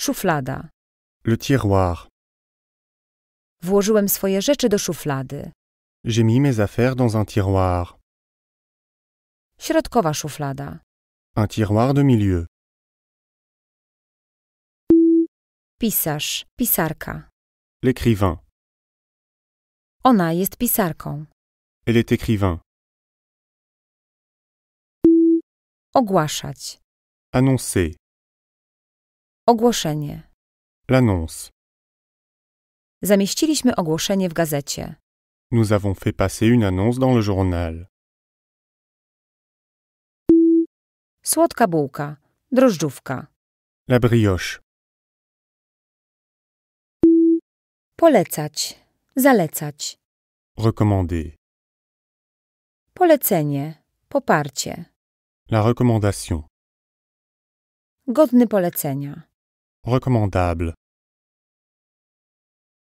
Szuflada. Le tiroir. Włożyłem swoje rzeczy do szuflady. J'ai mis mes affaires dans un tiroir. Środkowa szuflada. Un tiroir de milieu. Pisarz, pisarka. L'écrivain. Ona jest pisarką. Elle est écrivain. Ogłaszać. Annoncer. Ogłoszenie. L'annonce. Zamieściliśmy ogłoszenie w gazecie. Nous avons fait passer une annonce dans le journal. Słodka bułka, drożdżówka, La brioche. polecać, zalecać, Recommander. polecenie, poparcie, La recommandation. godny polecenia. recommandable